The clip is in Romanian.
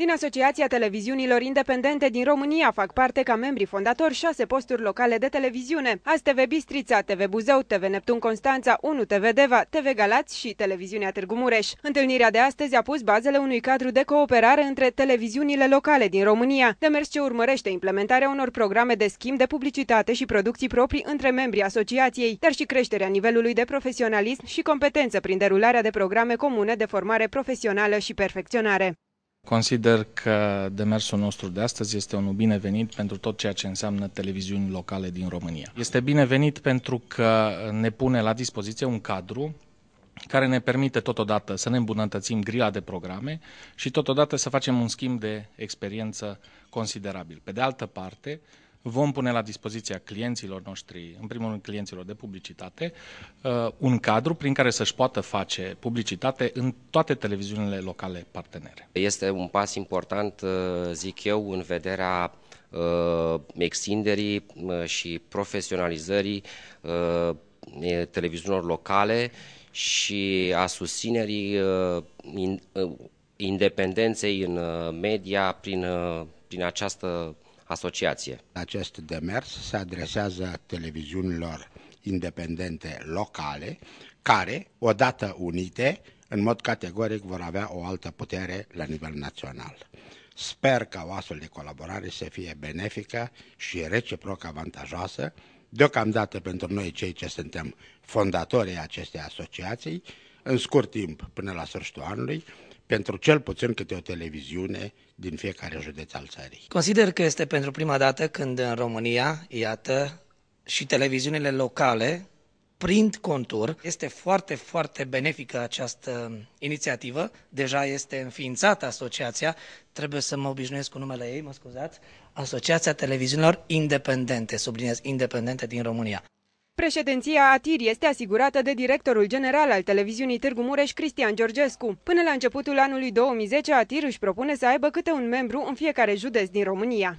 Din Asociația Televiziunilor Independente din România fac parte ca membri fondatori șase posturi locale de televiziune. Azi TV Bistrița, TV Buzău, TV Neptun Constanța, 1 TV Deva, TV Galați și Televiziunea Târgu Mureș. Întâlnirea de astăzi a pus bazele unui cadru de cooperare între televiziunile locale din România, demers ce urmărește implementarea unor programe de schimb de publicitate și producții proprii între membrii asociației, dar și creșterea nivelului de profesionalism și competență prin derularea de programe comune de formare profesională și perfecționare. Consider că demersul nostru de astăzi este unul binevenit pentru tot ceea ce înseamnă televiziuni locale din România. Este binevenit pentru că ne pune la dispoziție un cadru care ne permite totodată să ne îmbunătățim grila de programe și totodată să facem un schimb de experiență considerabil. Pe de altă parte, vom pune la dispoziția clienților noștri, în primul rând clienților de publicitate, uh, un cadru prin care să-și poată face publicitate în toate televiziunile locale partenere. Este un pas important, uh, zic eu, în vederea uh, extinderii și profesionalizării televiziunilor locale și a susținerii independenței în media prin, prin această asociație. Acest demers se adresează televiziunilor independente locale, care, odată unite, în mod categoric vor avea o altă putere la nivel național. Sper ca o astfel de colaborare să fie benefică și reciproc avantajoasă, deocamdată pentru noi cei ce suntem fondatorii acestei asociații, în scurt timp, până la sfârșitul anului, pentru cel puțin câte o televiziune din fiecare județ al țării. Consider că este pentru prima dată când în România, iată, și televiziunile locale prind contur. Este foarte, foarte benefică această inițiativă. Deja este înființată asociația, trebuie să mă obișnuiesc cu numele ei, mă scuzați, Asociația Televiziunilor Independente, subliniez, independente din România. Președinția ATIR este asigurată de directorul general al televiziunii Târgu Mureș, Cristian Georgescu. Până la începutul anului 2010, ATIR își propune să aibă câte un membru în fiecare județ din România.